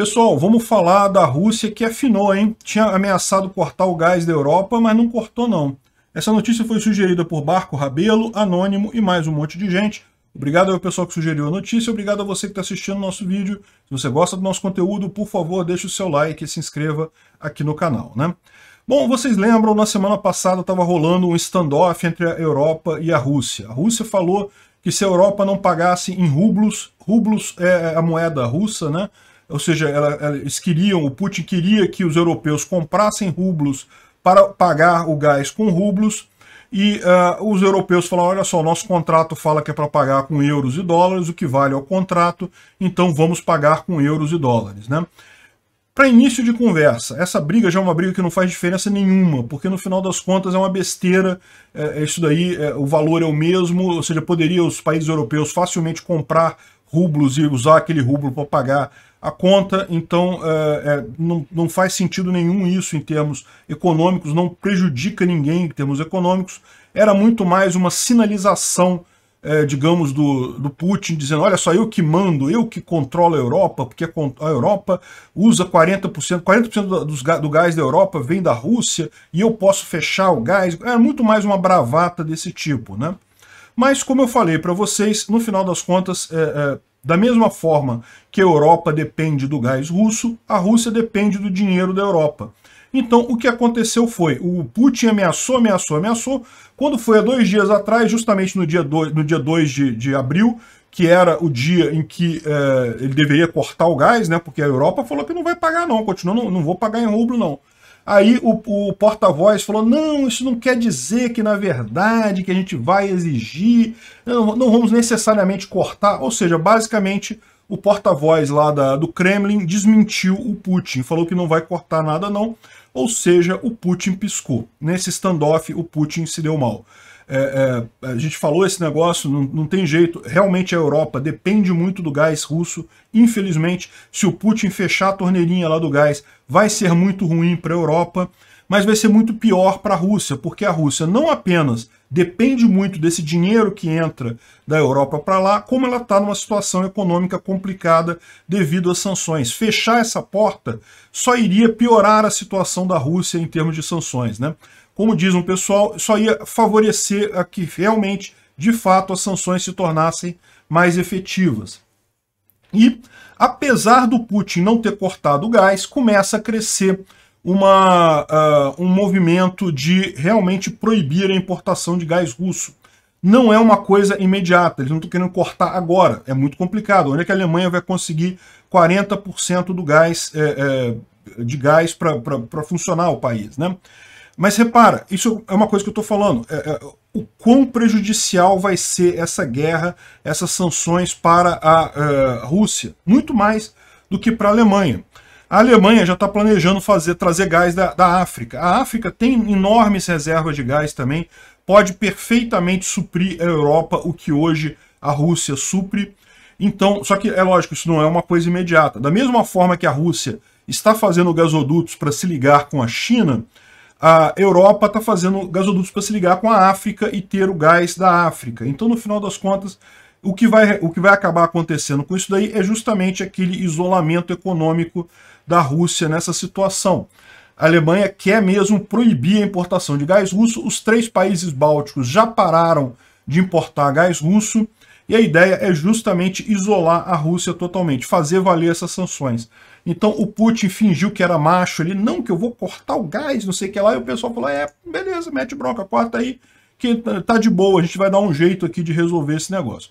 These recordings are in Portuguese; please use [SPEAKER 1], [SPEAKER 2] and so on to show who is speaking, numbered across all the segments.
[SPEAKER 1] Pessoal, vamos falar da Rússia que afinou, hein? Tinha ameaçado cortar o gás da Europa, mas não cortou não. Essa notícia foi sugerida por Barco Rabelo, Anônimo e mais um monte de gente. Obrigado ao pessoal que sugeriu a notícia, obrigado a você que está assistindo o nosso vídeo. Se você gosta do nosso conteúdo, por favor, deixe o seu like e se inscreva aqui no canal, né? Bom, vocês lembram, na semana passada estava rolando um standoff entre a Europa e a Rússia. A Rússia falou que se a Europa não pagasse em rublos, rublos é a moeda russa, né? ou seja, ela, eles queriam, o Putin queria que os europeus comprassem rublos para pagar o gás com rublos, e uh, os europeus falaram, olha só, nosso contrato fala que é para pagar com euros e dólares, o que vale ao é contrato, então vamos pagar com euros e dólares. Né? Para início de conversa, essa briga já é uma briga que não faz diferença nenhuma, porque no final das contas é uma besteira, é, é isso daí, é, o valor é o mesmo, ou seja, poderia os países europeus facilmente comprar rublos e usar aquele rublo para pagar a conta. Então, é, é, não, não faz sentido nenhum isso em termos econômicos, não prejudica ninguém em termos econômicos. Era muito mais uma sinalização, é, digamos, do, do Putin dizendo: olha só, eu que mando, eu que controlo a Europa, porque a Europa usa 40%, 40% do, do, gás da Europa vem da Rússia e eu posso fechar o gás. Era é muito mais uma bravata desse tipo, né? Mas, como eu falei para vocês, no final das contas, é, é da mesma forma que a Europa depende do gás russo, a Rússia depende do dinheiro da Europa. Então, o que aconteceu foi, o Putin ameaçou, ameaçou, ameaçou, quando foi há dois dias atrás, justamente no dia 2 no dia dois de, de abril, que era o dia em que eh, ele deveria cortar o gás, né? Porque a Europa falou que não vai pagar não, continua, não, não vou pagar em rublo não. Aí o, o porta-voz falou: não, isso não quer dizer que, na verdade, que a gente vai exigir, não, não vamos necessariamente cortar. Ou seja, basicamente, o porta-voz lá da, do Kremlin desmentiu o Putin, falou que não vai cortar nada, não. Ou seja, o Putin piscou. Nesse standoff, o Putin se deu mal. É, é, a gente falou esse negócio, não, não tem jeito. Realmente a Europa depende muito do gás russo. Infelizmente, se o Putin fechar a torneirinha lá do gás, vai ser muito ruim para a Europa, mas vai ser muito pior para a Rússia, porque a Rússia não apenas depende muito desse dinheiro que entra da Europa para lá, como ela está numa situação econômica complicada devido às sanções. Fechar essa porta só iria piorar a situação da Rússia em termos de sanções. Né? Como diz um pessoal, só ia favorecer a que realmente, de fato, as sanções se tornassem mais efetivas. E, apesar do Putin não ter cortado o gás, começa a crescer uma, uh, um movimento de realmente proibir a importação de gás russo. Não é uma coisa imediata, eles não estão querendo cortar agora, é muito complicado. Onde é que a Alemanha vai conseguir 40% do gás, é, é, de gás para funcionar o país? Né? Mas repara, isso é uma coisa que eu estou falando. É, é, o quão prejudicial vai ser essa guerra, essas sanções para a, a é, Rússia? Muito mais do que para a Alemanha. A Alemanha já está planejando fazer trazer gás da, da África. A África tem enormes reservas de gás também, pode perfeitamente suprir a Europa, o que hoje a Rússia supre. Então, só que é lógico, isso não é uma coisa imediata. Da mesma forma que a Rússia está fazendo gasodutos para se ligar com a China, a Europa está fazendo gasodutos para se ligar com a África e ter o gás da África. Então, no final das contas, o que vai, o que vai acabar acontecendo com isso daí é justamente aquele isolamento econômico da Rússia nessa situação. A Alemanha quer mesmo proibir a importação de gás russo. Os três países bálticos já pararam de importar gás russo. E a ideia é justamente isolar a Rússia totalmente, fazer valer essas sanções. Então o Putin fingiu que era macho ali, não, que eu vou cortar o gás, não sei o que lá. E o pessoal falou, é, beleza, mete bronca, corta aí, que tá de boa, a gente vai dar um jeito aqui de resolver esse negócio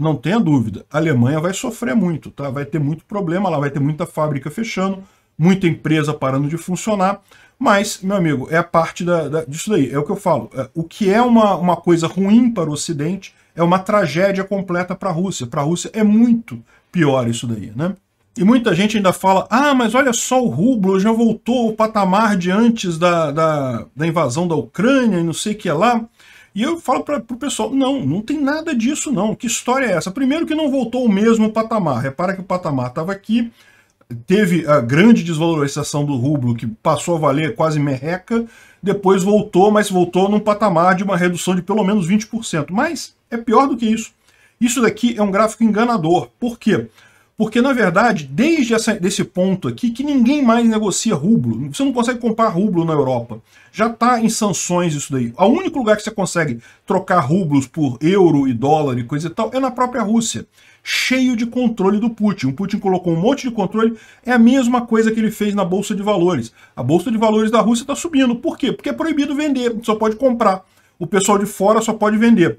[SPEAKER 1] não tenha dúvida, a Alemanha vai sofrer muito, tá? vai ter muito problema lá, vai ter muita fábrica fechando, muita empresa parando de funcionar, mas, meu amigo, é a parte da, da, disso daí, é o que eu falo, é, o que é uma, uma coisa ruim para o Ocidente é uma tragédia completa para a Rússia, para a Rússia é muito pior isso daí, né? E muita gente ainda fala, ah, mas olha só, o rublo já voltou ao patamar de antes da, da, da invasão da Ucrânia e não sei o que é lá. E eu falo para o pessoal, não, não tem nada disso não. Que história é essa? Primeiro que não voltou o mesmo patamar. Repara que o patamar estava aqui, teve a grande desvalorização do rublo, que passou a valer quase merreca, depois voltou, mas voltou num patamar de uma redução de pelo menos 20%. Mas é pior do que isso. Isso daqui é um gráfico enganador. Por quê? Porque porque, na verdade, desde essa, desse ponto aqui, que ninguém mais negocia rublo. Você não consegue comprar rublo na Europa. Já está em sanções isso daí. O único lugar que você consegue trocar rublos por euro e dólar e coisa e tal é na própria Rússia. Cheio de controle do Putin. O Putin colocou um monte de controle. É a mesma coisa que ele fez na Bolsa de Valores. A Bolsa de Valores da Rússia está subindo. Por quê? Porque é proibido vender. Só pode comprar. O pessoal de fora só pode vender.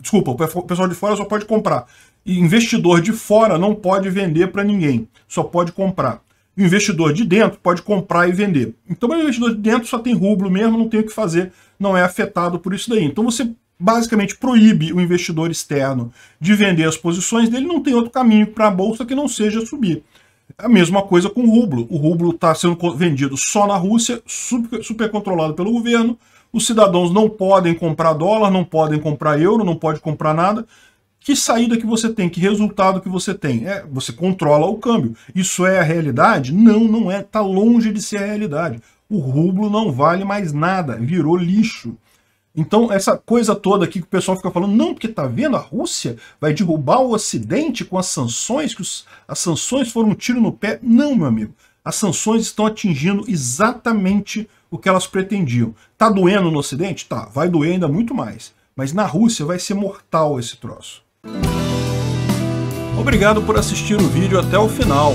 [SPEAKER 1] Desculpa, o pessoal de fora só pode comprar. E investidor de fora não pode vender para ninguém, só pode comprar. O investidor de dentro pode comprar e vender. Então, o investidor de dentro só tem rublo mesmo, não tem o que fazer, não é afetado por isso daí. Então, você basicamente proíbe o investidor externo de vender as posições dele, não tem outro caminho para a bolsa que não seja subir. A mesma coisa com o rublo. O rublo está sendo vendido só na Rússia, super, controlado pelo governo. Os cidadãos não podem comprar dólar, não podem comprar euro, não pode comprar nada. Que saída que você tem? Que resultado que você tem? É, você controla o câmbio. Isso é a realidade? Não, não é. Está longe de ser a realidade. O rublo não vale mais nada, virou lixo. Então, essa coisa toda aqui que o pessoal fica falando, não, porque tá vendo, a Rússia vai derrubar o Ocidente com as sanções, que os, as sanções foram um tiro no pé. Não, meu amigo. As sanções estão atingindo exatamente o que elas pretendiam. Tá doendo no Ocidente? Tá, vai doer ainda muito mais. Mas na Rússia vai ser mortal esse troço. Obrigado por assistir o vídeo até o final.